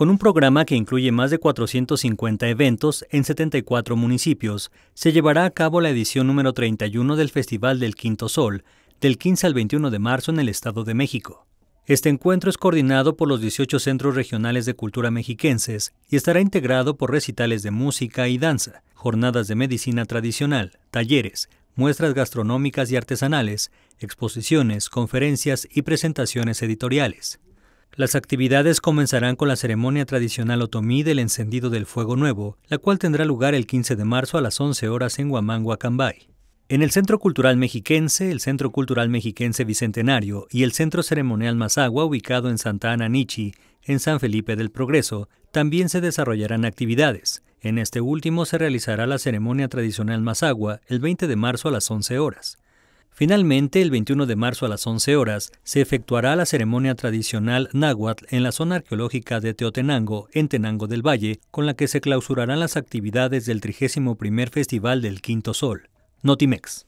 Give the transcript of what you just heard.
Con un programa que incluye más de 450 eventos en 74 municipios, se llevará a cabo la edición número 31 del Festival del Quinto Sol, del 15 al 21 de marzo en el Estado de México. Este encuentro es coordinado por los 18 centros regionales de cultura mexiquenses y estará integrado por recitales de música y danza, jornadas de medicina tradicional, talleres, muestras gastronómicas y artesanales, exposiciones, conferencias y presentaciones editoriales. Las actividades comenzarán con la ceremonia tradicional otomí del encendido del fuego nuevo, la cual tendrá lugar el 15 de marzo a las 11 horas en Cambay. En el Centro Cultural Mexiquense, el Centro Cultural Mexiquense Bicentenario y el Centro Ceremonial Mazagua, ubicado en Santa Ana Nichi, en San Felipe del Progreso, también se desarrollarán actividades. En este último se realizará la ceremonia tradicional Mazagua el 20 de marzo a las 11 horas. Finalmente, el 21 de marzo a las 11 horas, se efectuará la ceremonia tradicional náhuatl en la zona arqueológica de Teotenango, en Tenango del Valle, con la que se clausurarán las actividades del 31 Festival del Quinto Sol. Notimex.